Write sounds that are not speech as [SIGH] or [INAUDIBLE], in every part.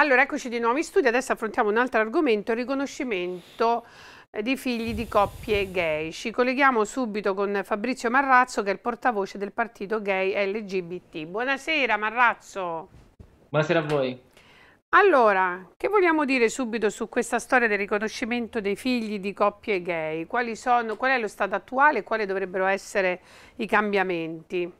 Allora, eccoci di nuovo in studio, adesso affrontiamo un altro argomento, il riconoscimento eh, di figli di coppie gay. Ci colleghiamo subito con Fabrizio Marrazzo che è il portavoce del partito gay LGBT. Buonasera Marrazzo. Buonasera a voi. Allora, che vogliamo dire subito su questa storia del riconoscimento dei figli di coppie gay? Sono, qual è lo stato attuale e quali dovrebbero essere i cambiamenti?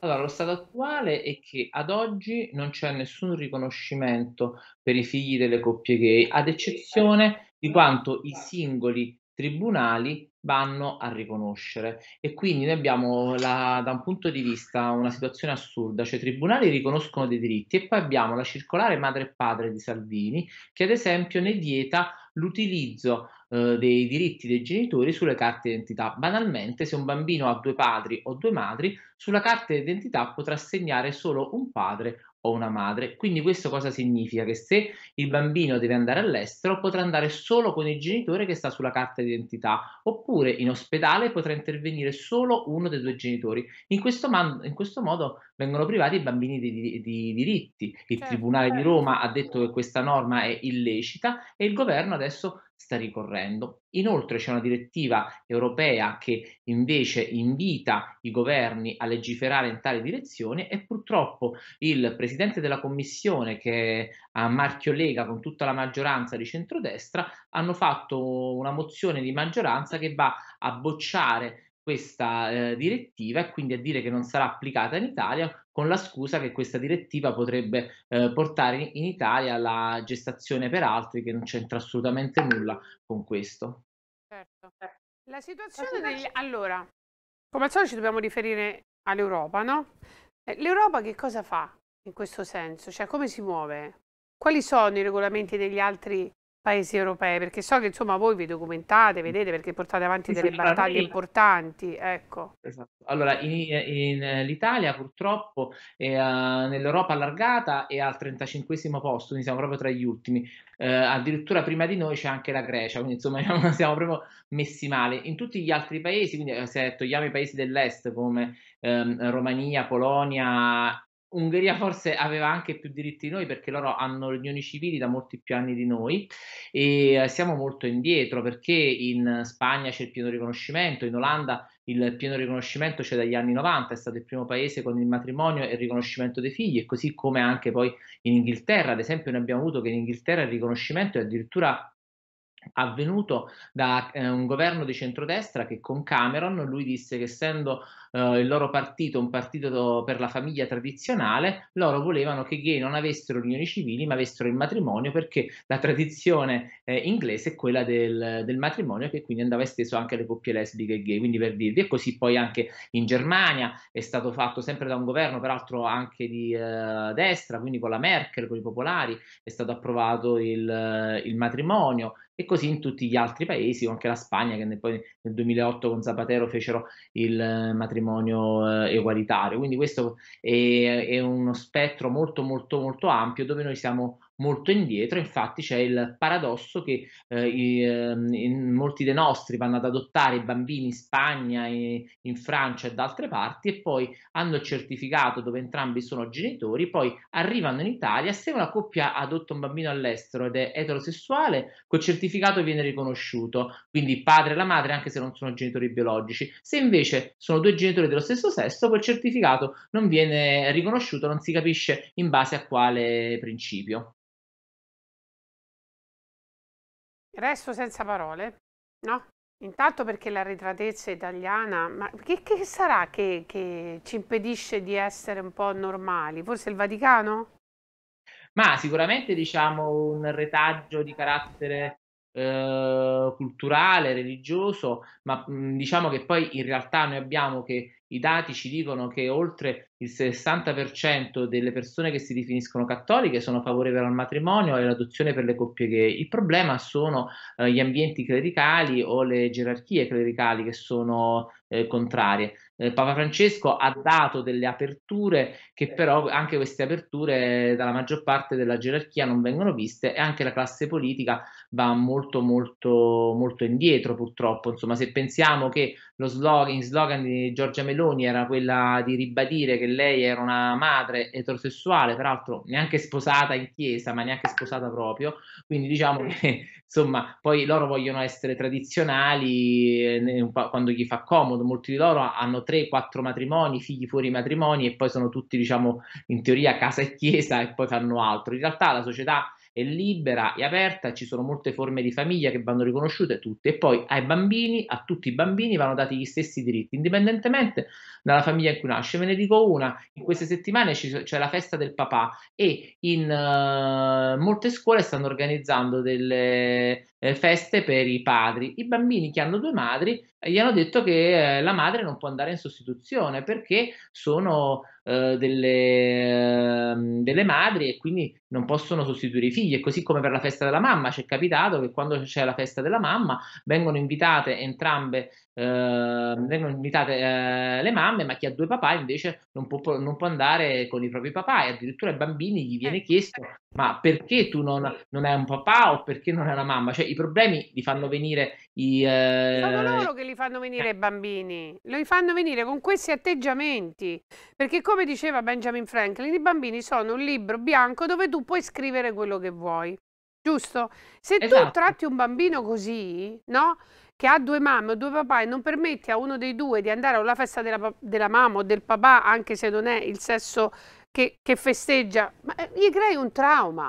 Allora, lo stato attuale è che ad oggi non c'è nessun riconoscimento per i figli delle coppie gay, ad eccezione di quanto i singoli tribunali vanno a riconoscere. E quindi noi abbiamo la, da un punto di vista una situazione assurda, cioè i tribunali riconoscono dei diritti e poi abbiamo la circolare madre e padre di Salvini che ad esempio ne vieta l'utilizzo eh, dei diritti dei genitori sulle carte d'identità. Banalmente, se un bambino ha due padri o due madri, sulla carta d'identità potrà segnare solo un padre o una madre. Quindi questo cosa significa? Che se il bambino deve andare all'estero potrà andare solo con il genitore che sta sulla carta d'identità, oppure in ospedale potrà intervenire solo uno dei due genitori. In questo, man- in questo modo vengono privati i bambini di, di, di diritti. Il certo, Tribunale certo. di Roma ha detto che questa norma è illecita e il governo adesso sta ricorrendo. Inoltre c'è una direttiva europea che invece invita i governi a legiferare in tale direzione e purtroppo il presidente della commissione che è a marchio Lega con tutta la maggioranza di centrodestra hanno fatto una mozione di maggioranza che va a bocciare questa eh, direttiva e quindi a dire che non sarà applicata in Italia con la scusa che questa direttiva potrebbe eh, portare in Italia la gestazione per altri che non c'entra assolutamente nulla con questo. Certo. Eh, la situazione degli... Allora, come al solito ci dobbiamo riferire all'Europa, no? Eh, L'Europa che cosa fa in questo senso? Cioè come si muove? Quali sono i regolamenti degli altri paesi europei? Perché so che insomma voi vi documentate, vedete perché portate avanti delle battaglie importanti, ecco. Esatto. Allora, in, in, eh, l'Italia purtroppo è uh, nell'Europa allargata è al 35 posto, quindi siamo proprio tra gli ultimi. Uh, addirittura prima di noi c'è anche la Grecia, quindi insomma [LAUGHS] diciamo, siamo proprio messi male. In tutti gli altri paesi, quindi se togliamo i paesi dell'est come um, Romania, Polonia Ungheria forse aveva anche più diritti di noi perché loro hanno riunioni civili da molti più anni di noi e eh, siamo molto indietro perché in Spagna c'è il pieno riconoscimento, in Olanda il pieno riconoscimento c'è dagli anni 90, è stato il primo paese con il matrimonio e il riconoscimento dei figli e così come anche poi in Inghilterra, ad esempio ne abbiamo avuto che in Inghilterra il riconoscimento è addirittura avvenuto da eh, un governo di centrodestra che con Cameron lui disse che essendo eh, il loro partito, un partito per la famiglia tradizionale, loro volevano che i gay non avessero unioni civili ma avessero il matrimonio perché la tradizione eh, inglese è quella del, del, matrimonio che quindi andava esteso anche alle coppie lesbiche e gay, quindi per dirvi, e così poi anche in Germania è stato fatto sempre da un governo peraltro anche di eh, destra, quindi con la Merkel, con i popolari, è stato approvato il, il matrimonio e così in tutti gli altri paesi, anche la Spagna che poi nel 2008 con Zapatero fecero il matrimonio eh, matrimonio eh, egualitario. Quindi questo è, è, uno spettro molto molto molto ampio dove noi siamo molto indietro, infatti c'è il paradosso che eh, i, ehm, in molti dei nostri vanno ad adottare i bambini in Spagna, in, in Francia e da altre parti e poi hanno il certificato dove entrambi sono genitori, poi arrivano in Italia, se una coppia adotta un bambino all'estero ed è eterosessuale, quel certificato viene riconosciuto, quindi il padre e la madre anche se non sono genitori biologici, se invece sono due genitori dello stesso sesso, quel certificato non viene riconosciuto, non si capisce in base a quale principio. Resto senza parole, no? Intanto perché l'arretratezza italiana, ma che, che sarà che, che ci impedisce di essere un po' normali? Forse il Vaticano? Ma sicuramente diciamo un retaggio di carattere eh, culturale, religioso, ma mh, diciamo che poi in realtà noi abbiamo che i dati ci dicono che oltre il 60% delle persone che si definiscono cattoliche sono favorevoli al matrimonio e all'adozione per le coppie gay. Il problema sono eh, gli ambienti clericali o le gerarchie clericali che sono eh, contrarie. Eh, Papa Francesco ha dato delle aperture che però anche queste aperture eh, dalla maggior parte della gerarchia non vengono viste e anche la classe politica va molto molto molto indietro purtroppo. Insomma, se pensiamo che lo slogan, slogan, di Giorgia Meloni era quella di ribadire che lei era una madre eterosessuale, peraltro neanche sposata in chiesa, ma neanche sposata proprio, quindi diciamo che insomma poi loro vogliono essere tradizionali eh, quando gli fa comodo, molti di loro hanno 3-4 matrimoni, figli fuori matrimoni e poi sono tutti diciamo in teoria casa e chiesa e poi fanno altro, in realtà la società è libera e aperta, ci sono molte forme di famiglia che vanno riconosciute tutte e poi ai bambini, a tutti i bambini vanno dati gli stessi diritti, indipendentemente dalla famiglia in cui nasce. Ve ne dico una, in queste settimane c'è la festa del papà e in uh, molte scuole stanno organizzando delle eh, feste per i padri. I bambini che hanno due madri gli hanno detto che eh, la madre non può andare in sostituzione perché sono eh, delle, ehm, delle, madri e quindi non possono sostituire i figli. E così come per la festa della mamma, ci è capitato che quando c'è la festa della mamma vengono invitate entrambe Ehm, vengono invitate eh, le mamme, ma chi ha due papà invece non può, non può, andare con i propri papà e addirittura ai bambini gli viene eh. chiesto ma perché tu non, non hai un papà o perché non hai una mamma? Cioè i problemi li fanno venire i... Eh, sono loro che li fanno venire i bambini, li fanno venire con questi atteggiamenti, perché come diceva Benjamin Franklin, i bambini sono un libro bianco dove tu puoi scrivere quello che vuoi giusto? Se esatto. tu tratti un bambino così, no? che ha due mamme o due papà e non permette a uno dei due di andare alla festa della, della mamma o del papà, anche se non è il sesso che, che festeggia, ma, eh, gli crei un trauma.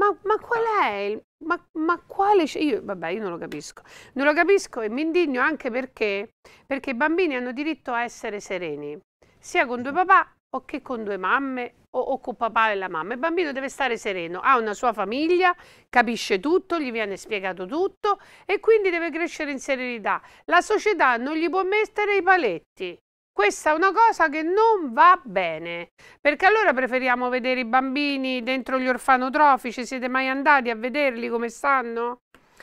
Ma, ma qual è? Il, ma, ma, quale... Io, vabbè, io non lo capisco. Non lo capisco e mi indigno anche perché, perché i bambini hanno diritto a essere sereni, sia con due papà o che con due mamme o, o con papà e la mamma. Il bambino deve stare sereno, ha una sua famiglia, capisce tutto, gli viene spiegato tutto e quindi deve crescere in serenità. La società non gli può mettere i paletti. Questa è una cosa che non va bene, perché allora preferiamo vedere i bambini dentro gli orfanotrofi, ci siete mai andati a vederli come stanno?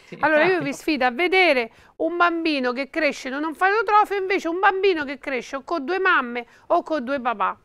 Sì, allora io vi sfido a vedere un bambino che cresce in un orfanotrofio invece un bambino che cresce o con due mamme o con due papà.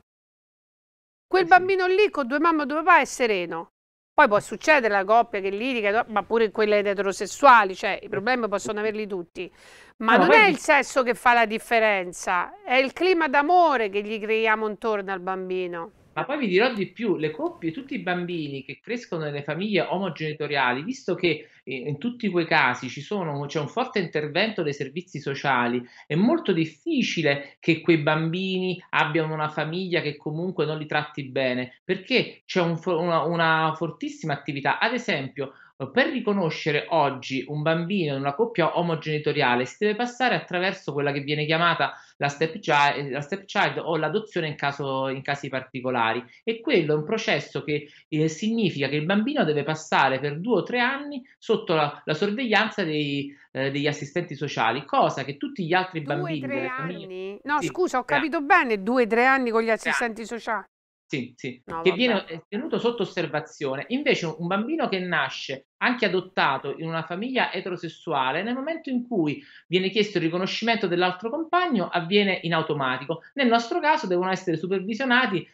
Quel eh bambino lì con due mamme e due papà è sereno. Poi può succedere la coppia che litiga, ma pure quelle eterosessuali, cioè i problemi possono averli tutti. Ma no, non è il sesso che fa la differenza, è il clima d'amore che gli creiamo intorno al bambino. Ma poi vi dirò di più, le coppie, tutti i bambini che crescono nelle famiglie omogenitoriali, visto che eh, in tutti quei casi sono, c'è un forte intervento dei servizi sociali, è molto difficile che quei bambini abbiano una famiglia che comunque non li tratti bene, perché c'è un, una, una fortissima attività. Ad esempio, eh, per riconoscere oggi un bambino in una coppia omogenitoriale si deve passare attraverso quella che viene chiamata la stepchild, la stepchild o l'adozione in, caso, in, casi particolari. E quello è un processo che eh, significa che il bambino deve passare per due o tre anni sotto la, la sorveglianza dei, eh, degli assistenti sociali, cosa che tutti gli altri due, bambini... Due, o tre anni? Famiglie... No, sì, scusa, ho capito anni. bene, due, o tre anni con gli assistenti anni. sociali. Sì, sì, no, che vabbè. viene tenuto sotto osservazione. Invece un bambino che nasce anche adottato in una famiglia eterosessuale, nel momento in cui viene chiesto il riconoscimento dell'altro compagno, avviene in automatico. Nel nostro caso devono essere supervisionati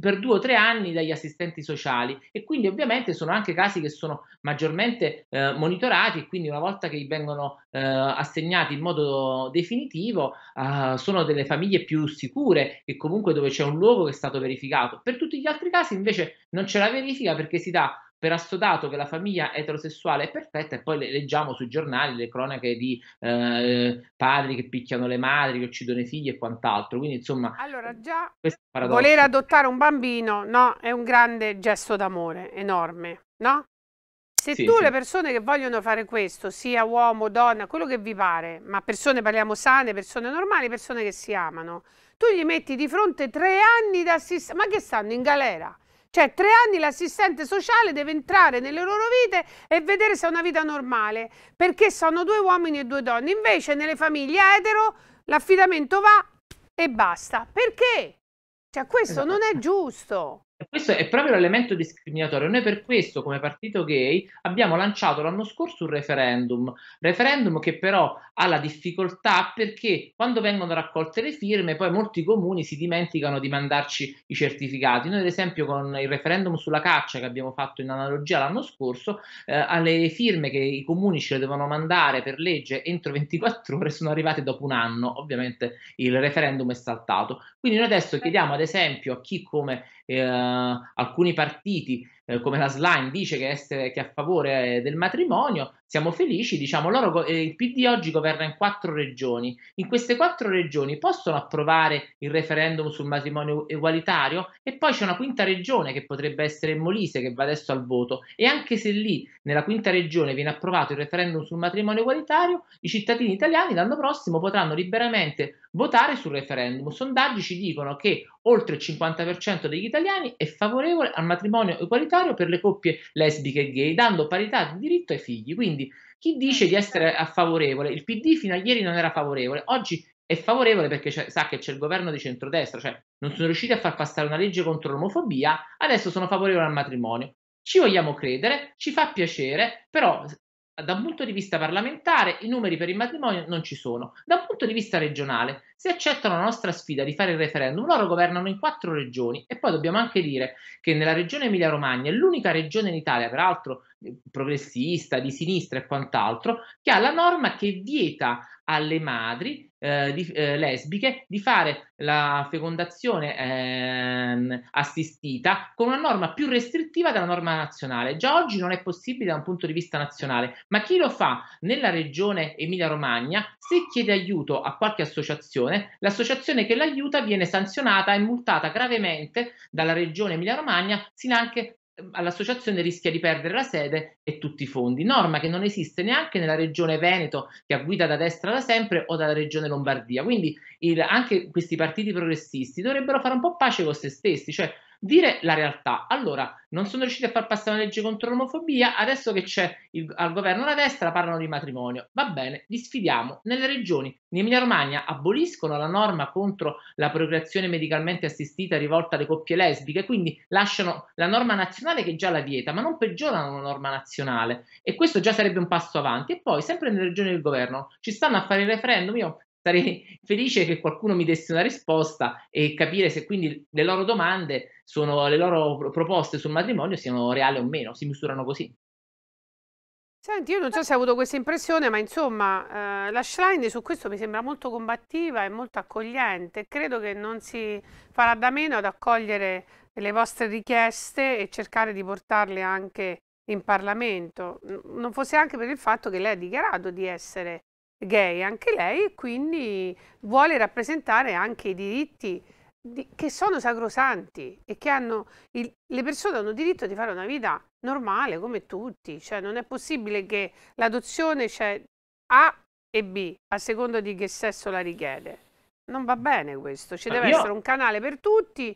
per due o tre anni dagli assistenti sociali e quindi ovviamente sono anche casi che sono maggiormente eh, monitorati e quindi una volta che vengono eh, assegnati in modo definitivo eh, sono delle famiglie più sicure e comunque dove c'è un luogo che è stato verificato. Per tutti gli altri casi invece non c'è la verifica perché si dà per assodato che la famiglia eterosessuale è perfetta e poi le leggiamo sui giornali le cronache di eh, padri che picchiano le madri, che uccidono i figli e quant'altro. Quindi insomma... Allora già voler adottare un bambino no, è un grande gesto d'amore enorme, no? Se sì, tu sì. le persone che vogliono fare questo, sia uomo, donna, quello che vi pare, ma persone parliamo sane, persone normali, persone che si amano, tu gli metti di fronte tre anni di assistenza, ma che stanno in galera? Cioè, tre anni l'assistente sociale deve entrare nelle loro vite e vedere se è una vita normale, perché sono due uomini e due donne. Invece nelle famiglie etero l'affidamento va e basta. Perché? Cioè, questo non è esatto. giusto questo è proprio l'elemento discriminatorio. Noi per questo, come partito gay, abbiamo lanciato l'anno scorso un referendum, referendum che però ha la difficoltà perché quando vengono raccolte le firme, poi molti comuni si dimenticano di mandarci i certificati. Noi, ad esempio, con il referendum sulla caccia che abbiamo fatto in analogia l'anno scorso, eh, alle firme che i comuni ce le devono mandare per legge entro 24 ore sono arrivate dopo un anno. Ovviamente il referendum è saltato. Quindi noi adesso chiediamo, ad esempio, a chi come eh, eh, alcuni partiti eh, come la Slime dice che, essere, che è a favore eh, del matrimonio, siamo felici, diciamo loro, eh, il PD oggi governa in quattro regioni, in queste quattro regioni possono approvare il referendum sul matrimonio egualitario e poi c'è una quinta regione che potrebbe essere Molise che va adesso al voto e anche se lì nella quinta regione viene approvato il referendum sul matrimonio egualitario, i cittadini italiani l'anno prossimo potranno liberamente votare sul referendum. Sondaggi ci dicono che oltre il 50% degli italiani è favorevole al matrimonio egualitario per le coppie lesbiche e gay, dando parità di diritto ai figli. Quindi quindi chi mm. dice di essere a favorevole, il PD fino a ieri non era favorevole, oggi è favorevole perché sa che c'è il governo di centrodestra, cioè non sono riusciti a far passare una legge contro l'omofobia, adesso sono favorevoli al matrimonio. Ci vogliamo credere, ci fa piacere, però da un punto di vista parlamentare i numeri per il matrimonio non ci sono. Da un punto di vista regionale, se accettano la nostra sfida di fare il referendum, loro governano in quattro regioni e poi dobbiamo anche dire che nella regione Emilia-Romagna è l'unica regione in Italia, peraltro eh, progressista, di sinistra e quant'altro, che ha la norma che vieta alle madri eh, di, eh, lesbiche di fare la fecondazione ehm, assistita con una norma più restrittiva della norma nazionale. Già oggi non è possibile da un punto di vista nazionale, ma chi lo fa nella regione Emilia-Romagna, se chiede aiuto a qualche associazione, l'associazione che l'aiuta viene sanzionata e multata gravemente dalla regione Emilia-Romagna, sino anche Ehm, all'associazione rischia di perdere la sede e tutti i fondi, norma che non esiste neanche nella regione Veneto che ha guida da destra da sempre o dalla regione Lombardia. Quindi il, anche questi partiti progressisti dovrebbero fare un po' pace con se stessi, cioè dire la realtà. Allora, non sono riusciti a far passare una legge contro l'omofobia, adesso che c'è il, al governo la destra parlano di matrimonio. Va bene, li sfidiamo. Nelle regioni in Emilia-Romagna aboliscono la norma contro la procreazione medicalmente assistita rivolta alle coppie lesbiche, quindi lasciano la norma nazionale che già la vieta, ma non peggiorano la norma nazionale. E questo già sarebbe un passo avanti. E poi, sempre nelle regioni del governo, ci stanno a fare il referendum. Io sarei felice che qualcuno mi desse una risposta e capire se quindi le loro domande, sono, le loro proposte sul matrimonio siano reali o meno, si misurano così. Senti, io non so se hai avuto questa impressione, ma insomma, eh, la Shrine su questo mi sembra molto combattiva e molto accogliente. Credo che non si farà da meno ad accogliere le vostre richieste e cercare di portarle anche in Parlamento. Non fosse anche per il fatto che lei ha dichiarato di essere gay anche lei e quindi vuole rappresentare anche i diritti di, che sono sacrosanti e che hanno il, le persone hanno diritto di fare una vita normale come tutti, cioè non è possibile che l'adozione c'è cioè, A e B a seconda di che sesso la richiede. Non va bene questo, ci deve io... essere un canale per tutti,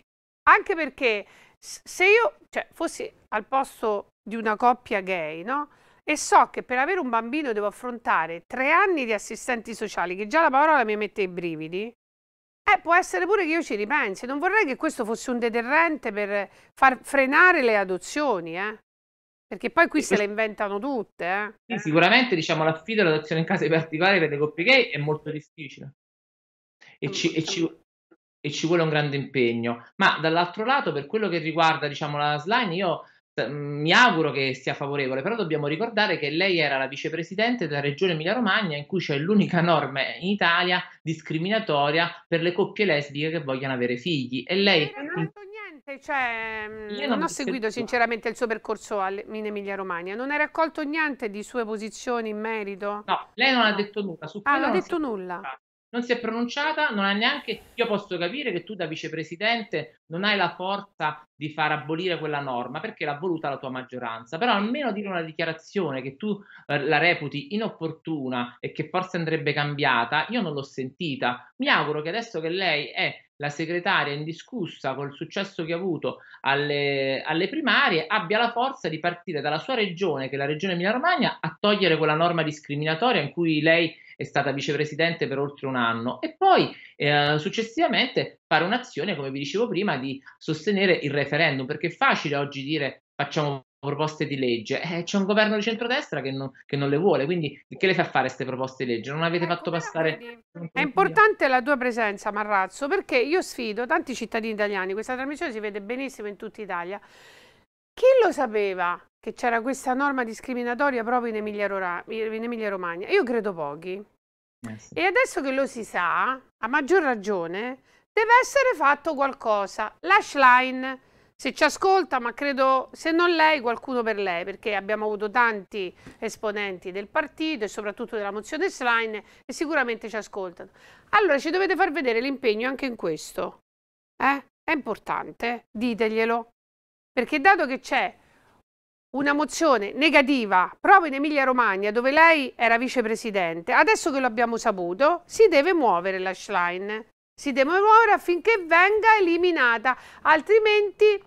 anche perché se io cioè, fossi al posto di una coppia gay, no? e so che per avere un bambino devo affrontare tre anni di assistenti sociali, che già la parola mi mette i brividi, eh, può essere pure che io ci ripensi. Non vorrei che questo fosse un deterrente per far frenare le adozioni, eh? Perché poi qui se le inventano tutte, eh? sicuramente diciamo l'affido all'adozione in casa casi particolari per le coppie gay è molto difficile. E mm, ci, e, ci, e ci, vuole un grande impegno. Ma dall'altro lato, per quello che riguarda diciamo, la slime, io cioè, mm, mi auguro che sia favorevole, però dobbiamo ricordare che lei era la vicepresidente della regione Emilia-Romagna in cui c'è l'unica norma in Italia discriminatoria per le coppie lesbiche che vogliono avere figli e lei... Eh, non ho detto niente, cioè, mm, non, non ho seguito sinceramente il suo percorso in Emilia-Romagna, non ha raccolto niente di sue posizioni in merito? No, lei non no. ha detto nulla. Su ah, non ha detto nulla non si è pronunciata, non ha neanche, io posso capire che tu da vicepresidente non hai la forza di far abolire quella norma perché l'ha voluta la tua maggioranza, però almeno dire una dichiarazione che tu eh, la reputi inopportuna e che forse andrebbe cambiata, io non l'ho sentita. Mi auguro che adesso che lei è la segretaria indiscussa col successo che ha avuto alle, alle, primarie abbia la forza di partire dalla sua regione, che è la regione Emilia Romagna, a togliere quella norma discriminatoria in cui lei è stata vicepresidente per oltre un anno e poi eh, successivamente fare un'azione, come vi dicevo prima, di sostenere il referendum, perché è facile oggi dire facciamo proposte di legge. Eh, c'è un governo di centrodestra che non, che non le vuole, quindi che le fa fare queste proposte di legge? Non avete ecco, fatto passare... È importante la tua presenza, Marrazzo, perché io sfido tanti cittadini italiani, questa trasmissione si vede benissimo in tutta Italia, chi lo sapeva che c'era questa norma discriminatoria proprio in Emilia, Romagna? Io credo pochi. Eh sì. E adesso che lo si sa, a maggior ragione, deve essere fatto qualcosa. Lashline, se ci ascolta, ma credo se non lei, qualcuno per lei, perché abbiamo avuto tanti esponenti del partito e soprattutto della mozione Slime e sicuramente ci ascoltano. Allora ci dovete far vedere l'impegno anche in questo. Eh? È importante, diteglielo. Perché dato che c'è una mozione negativa proprio in Emilia Romagna, dove lei era vicepresidente, adesso che lo abbiamo saputo, si deve muovere la Schlein. Si deve muovere affinché venga eliminata, altrimenti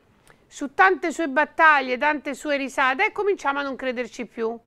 su tante sue battaglie, tante sue risate, cominciamo a non crederci più.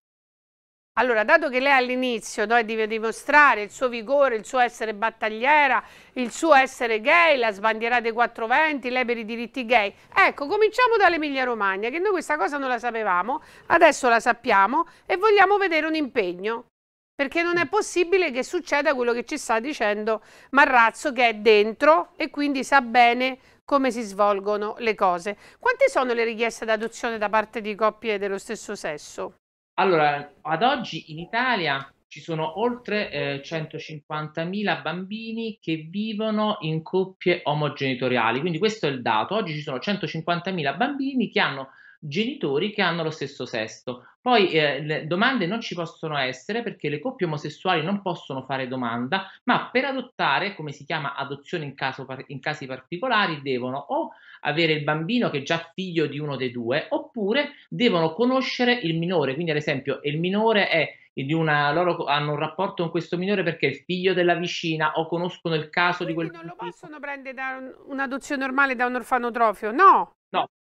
Allora, dato che lei all'inizio deve dimostrare il suo vigore, il suo essere battagliera, il suo essere gay, la sbandiera dei 420, lei per i diritti gay, ecco, cominciamo dall'Emilia Romagna, che noi questa cosa non la sapevamo, adesso la sappiamo e vogliamo vedere un impegno, perché non è possibile che succeda quello che ci sta dicendo Marrazzo, che è dentro e quindi sa bene come si svolgono le cose. Quante sono le richieste d'adozione da parte di coppie dello stesso sesso? Allora, ad oggi in Italia ci sono oltre eh, 150.000 bambini che vivono in coppie omogenitoriali, quindi questo è il dato. Oggi ci sono 150.000 bambini che hanno genitori che hanno lo stesso sesso. Poi eh, le domande non ci possono essere perché le coppie omosessuali non possono fare domanda, ma per adottare, come si chiama adozione in, caso, in casi particolari, devono o avere il bambino che è già figlio di uno dei due, oppure devono conoscere il minore. Quindi, ad esempio, il minore è di una loro hanno un rapporto con questo minore perché è il figlio della vicina o conoscono il caso Quindi di quel non lo possono prendere da un'adozione normale da un orfanotrofio no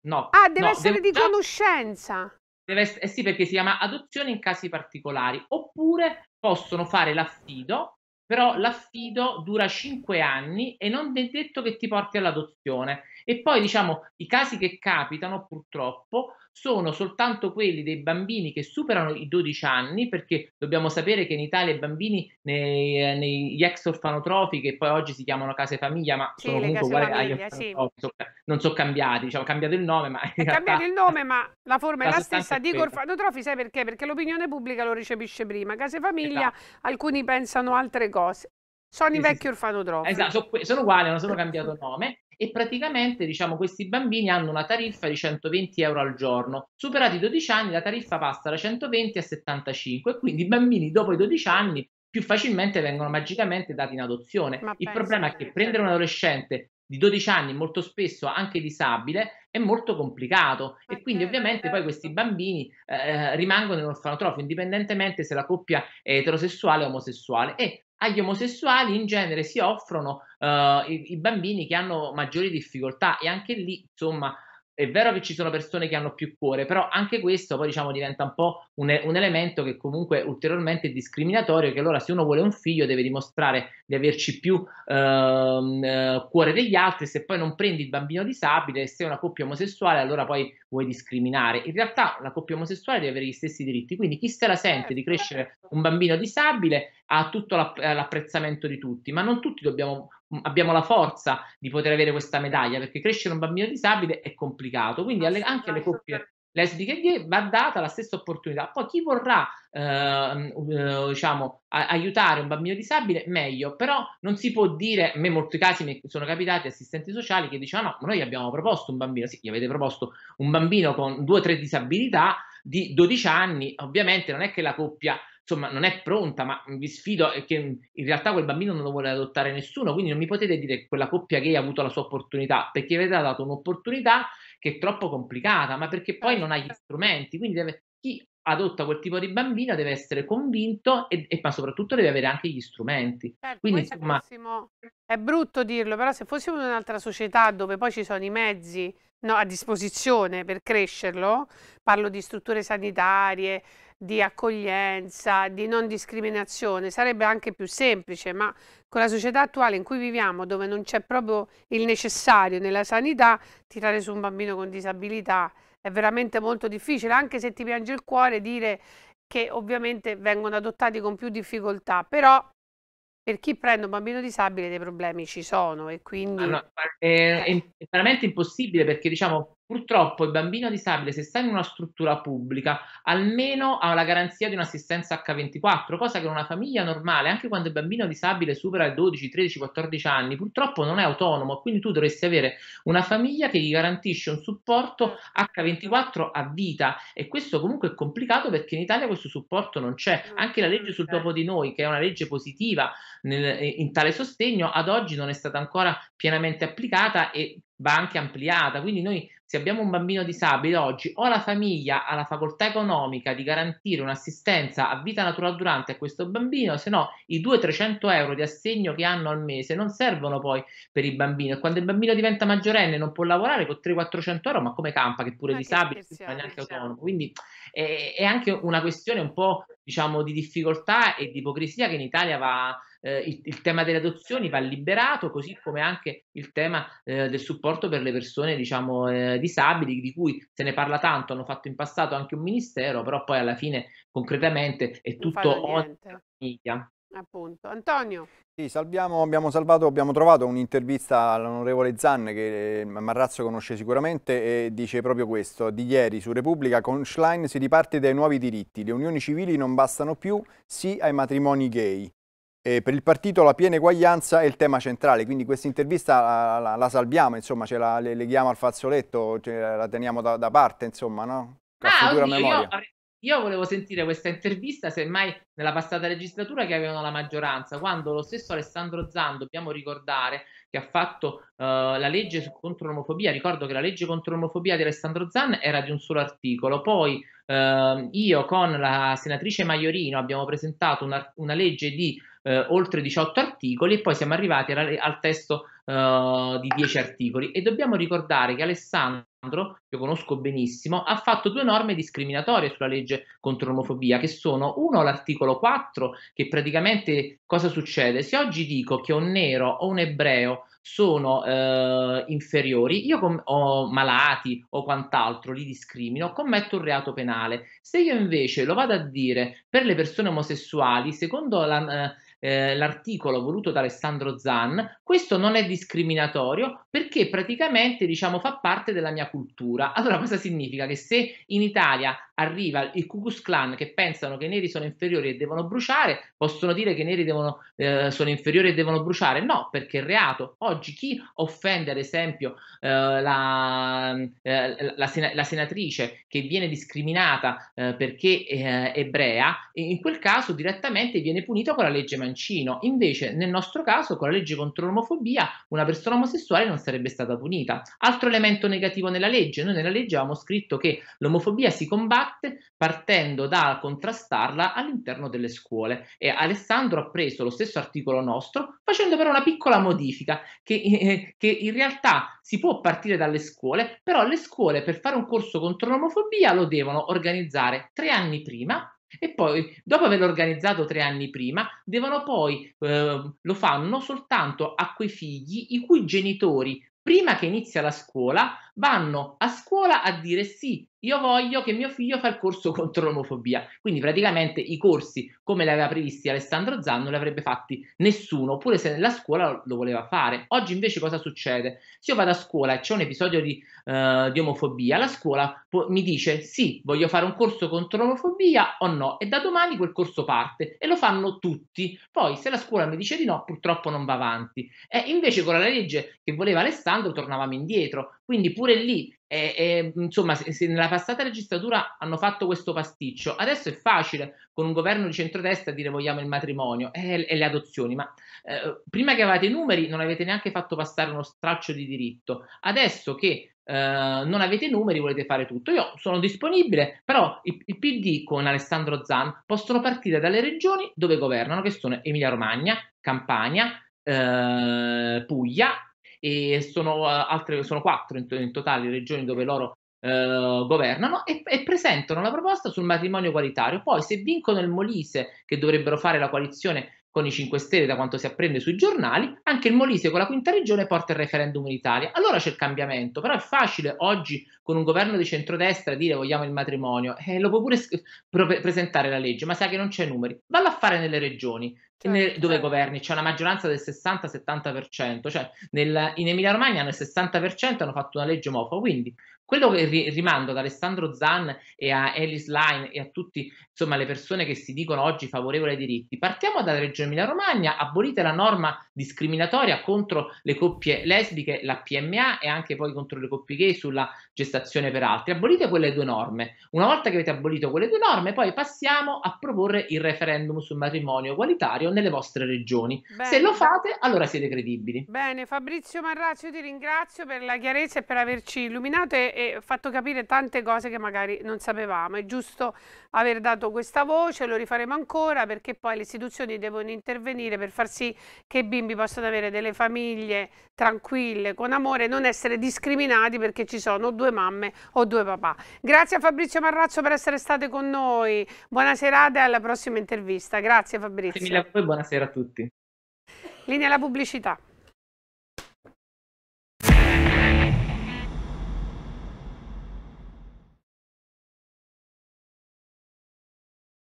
No. Ah, deve no, essere deve... di conoscenza. Deve essere, eh sì, perché si chiama adozione in casi particolari. Oppure possono fare l'affido, però l'affido dura 5 anni e non è detto che ti porti all'adozione. E poi, diciamo, i casi che capitano purtroppo sono soltanto quelli dei bambini che superano i 12 anni, perché dobbiamo sapere che in Italia i bambini nei, eh, negli ex orfanotrofi, che poi oggi si chiamano case famiglia, ma sì, sono comunque uguali agli orfanotrofi, sì. non sono cambiati, diciamo, cambiato il nome, ma... È cambiato il nome, ma la forma la è la stessa. Dico orfanotrofi, sai perché? Perché l'opinione pubblica lo ricepisce prima. Case famiglia, esatto. alcuni pensano altre cose. Sono sì, i vecchi sì, orfanotrofi. Esatto, sono, sono uguali, non sono eh. cambiato nome e praticamente diciamo, questi bambini hanno una tariffa di 120 euro al giorno. Superati i 12 anni la tariffa passa da 120 a 75 quindi i bambini dopo i 12 anni più facilmente vengono magicamente dati in adozione. Ma Il problema è che cioè prendere un adolescente di 12 anni, molto spesso anche disabile, è molto complicato e quindi ovviamente poi questi certo. bambini eh, eh, rimangono in orfanotrofio indipendentemente se la coppia è eterosessuale o omosessuale e agli omosessuali in genere si offrono uh, i, i, bambini che hanno maggiori difficoltà e anche lì, insomma, è vero che ci sono persone che hanno più cuore, però anche questo poi diciamo diventa un po' un, un elemento che comunque ulteriormente è discriminatorio, che allora se uno vuole un figlio deve dimostrare di averci più ehm, eh, cuore degli altri, se poi non prendi il bambino disabile, se sei una coppia omosessuale allora poi vuoi discriminare. In realtà la coppia omosessuale deve avere gli stessi diritti, quindi chi se la sente di crescere un bambino disabile ha tutto l'app- l'apprezzamento di tutti, ma non tutti dobbiamo Mm, abbiamo la forza di poter avere questa medaglia perché crescere un bambino disabile è complicato quindi ah, alle, anche alle coppie lesbiche gay va data la stessa opportunità poi chi vorrà eh, eh, diciamo a, aiutare un bambino disabile meglio però non si può dire a me in molti casi mi sono capitati assistenti sociali che dicevano no noi abbiamo proposto un bambino sì gli avete proposto un bambino con due o tre disabilità di 12 anni ovviamente non è che la coppia insomma non è pronta, ma vi sfido che in realtà quel bambino non lo vuole adottare nessuno, quindi non mi potete dire che quella coppia gay ha avuto la sua opportunità, perché avete dato un'opportunità che è troppo complicata, ma perché poi non ha gli strumenti, quindi deve, chi adotta quel tipo di bambino deve essere convinto e, e ma soprattutto deve avere anche gli strumenti. Certo, Quindi, insomma... Fossimo, è brutto dirlo, però se fossimo in un'altra società dove poi ci sono i mezzi no, a disposizione per crescerlo, parlo di strutture sanitarie, di accoglienza, di non discriminazione, sarebbe anche più semplice, ma con la società attuale in cui viviamo, dove non c'è proprio il necessario nella sanità, tirare su un bambino con disabilità è veramente molto difficile, anche se ti piange il cuore dire che ovviamente vengono adottati con più difficoltà, però per chi prende un bambino disabile dei problemi ci sono e quindi... Ah è, è veramente impossibile perché diciamo Purtroppo il bambino disabile, se sta in una struttura pubblica, almeno ha la garanzia di un'assistenza H24, cosa che in una famiglia normale, anche quando il bambino disabile supera i 12, 13, 14 anni, purtroppo non è autonomo, quindi tu dovresti avere una famiglia che gli garantisce un supporto H24 a vita e questo comunque è complicato perché in Italia questo supporto non c'è. Anche la legge sul dopo di noi, che è una legge positiva nel, eh, in tale sostegno, ad oggi non è stata ancora pienamente applicata e va anche ampliata, quindi noi se abbiamo un bambino disabile oggi o la famiglia ha la facoltà economica di garantire un'assistenza a vita naturale durante a questo bambino, se no i 200-300 euro di assegno che hanno al mese non servono poi per il bambino. Quando il bambino diventa maggiorenne non può lavorare con 300-400 euro, ma come campa che pure ma disabile, che non è neanche diciamo. autonomo. Quindi è, è anche una questione un po' diciamo di difficoltà e di ipocrisia che in Italia va eh, il, il, tema delle adozioni va liberato, così come anche il tema eh, del supporto per le persone diciamo eh, eh, disabili, di cui se ne parla tanto, hanno fatto in passato anche un ministero, però poi alla fine concretamente è tutto ogni Appunto. Antonio. Sì, salviamo, abbiamo salvato, abbiamo trovato un'intervista all'onorevole Zanne che eh, Marrazzo conosce sicuramente e dice proprio questo, di ieri su Repubblica con Schlein si riparte dai nuovi diritti, le unioni civili non bastano più, sì ai matrimoni gay. Eh, per il partito la piena eguaglianza è il tema centrale, quindi questa intervista la, la, la salviamo, insomma, ce la leghiamo al fazzoletto, ce la teniamo da, da parte, insomma, no? Ah, oddio, io, io, volevo sentire questa intervista, semmai nella passata legislatura che avevano la maggioranza, quando lo stesso Alessandro Zan, dobbiamo ricordare, che ha fatto uh, la legge contro l'omofobia, ricordo che la legge contro l'omofobia di Alessandro Zan era di un solo articolo, poi uh, io con la senatrice Maiorino abbiamo presentato una, una legge di eh, oltre 18 articoli e poi siamo arrivati al, al testo eh, di 10 articoli e dobbiamo ricordare che Alessandro che conosco benissimo, ha fatto due norme discriminatorie sulla legge contro l'omofobia, che sono uno l'articolo 4, che praticamente cosa succede? Se oggi dico che un nero o un ebreo sono eh, inferiori, io com- o malati o quant'altro li discrimino, commetto un reato penale. Se io invece lo vado a dire per le persone omosessuali, secondo la, eh, eh, l'articolo voluto da Alessandro Zan, questo non è discriminatorio perché praticamente diciamo fa parte della mia cultura. Allora cosa significa? Che se in Italia arriva il Cucus Clan che pensano che i neri sono inferiori e devono bruciare, possono dire che i neri devono, eh, sono inferiori e devono bruciare? No, perché è reato. Oggi chi offende ad esempio eh, la, eh, la, sena- la, senatrice che viene discriminata eh, perché eh, è ebrea, in quel caso direttamente viene punito con la legge mangiata bilancino. Invece, nel nostro caso, con la legge contro l'omofobia, una persona omosessuale non sarebbe stata punita. Altro elemento negativo nella legge: noi nella legge avevamo scritto che l'omofobia si combatte partendo da contrastarla all'interno delle scuole. E Alessandro ha preso lo stesso articolo nostro, facendo però una piccola modifica che, eh, eh che in realtà si può partire dalle scuole, però le scuole per fare un corso contro l'omofobia lo devono organizzare tre anni prima e poi, dopo averlo organizzato tre anni prima, devono poi, eh, lo fanno soltanto a quei figli i cui genitori, prima che inizia la scuola, vanno a scuola a dire sì, io voglio che mio figlio fa il corso [LAUGHS] contro l'omofobia. Quindi praticamente i corsi come li aveva previsti Alessandro Zanno li avrebbe fatti nessuno, oppure se nella scuola lo voleva fare. Oggi invece cosa succede? Se io vado a scuola e c'è un episodio di, uh, di omofobia, la scuola po- mi dice sì, voglio fare un corso contro l'omofobia o no, e da domani quel corso parte e lo fanno tutti. Poi se la scuola mi dice di no, purtroppo non va avanti. E invece con la legge che voleva Alessandro tornavamo indietro, quindi pure lì, eh, eh, insomma, se, se nella passata legislatura hanno fatto questo pasticcio, adesso è facile con un governo di centrodestra dire vogliamo il matrimonio e, eh, e le adozioni, ma eh, prima che avevate i numeri non avete neanche fatto passare uno straccio di diritto. Adesso che Uh, non avete i numeri, volete fare tutto. Io sono disponibile, però il, il, PD con Alessandro Zan possono partire dalle regioni dove governano, che sono Emilia Romagna, Campania, uh, Puglia e sono, eh, altre, sono quattro in, to- in totale regioni dove loro eh, governano e, e, presentano la proposta sul matrimonio qualitario. Poi, se vincono il Molise, che dovrebbero fare la coalizione con i 5 Stelle, da quanto si apprende sui giornali, anche il Molise con la quinta regione porta il referendum in Italia. Allora c'è il cambiamento, però è facile oggi con un governo di centrodestra dire vogliamo il matrimonio, eh, lo può pure sc- pre- presentare la legge, ma sa che non c'è numeri. Vallo a fare nelle regioni, certo, nelle, dove certo. governi, c'è una maggioranza del 60-70%, cioè nel, in Emilia Romagna hanno il 60% hanno fatto una legge omofoba, quindi quello che ri- rimando ad Alessandro Zan e a Alice Line e a tutte le persone che si dicono oggi favorevoli ai diritti, partiamo dalla Regione Emilia-Romagna, abolite la norma discriminatoria contro le coppie lesbiche, la PMA e anche poi contro le coppie gay sulla gestazione per altri, abolite quelle due norme. Una volta che avete abolito quelle due norme, poi passiamo a proporre il referendum sul matrimonio egualitario nelle vostre regioni. Bene. Se lo fate, allora siete credibili. Bene, Fabrizio Marrazio, ti ringrazio per la chiarezza e per averci illuminato e e fatto capire tante cose che magari non sapevamo. È giusto aver dato questa voce, lo rifaremo ancora perché poi le istituzioni devono intervenire per far sì che i bimbi possano avere delle famiglie tranquille, con amore, non essere discriminati perché ci sono due mamme o due papà. Grazie a Fabrizio Marrazzo per essere state con noi. Buona serata e alla prossima intervista. Grazie Fabrizio. Grazie mille a voi, buonasera a tutti. Linea alla pubblicità.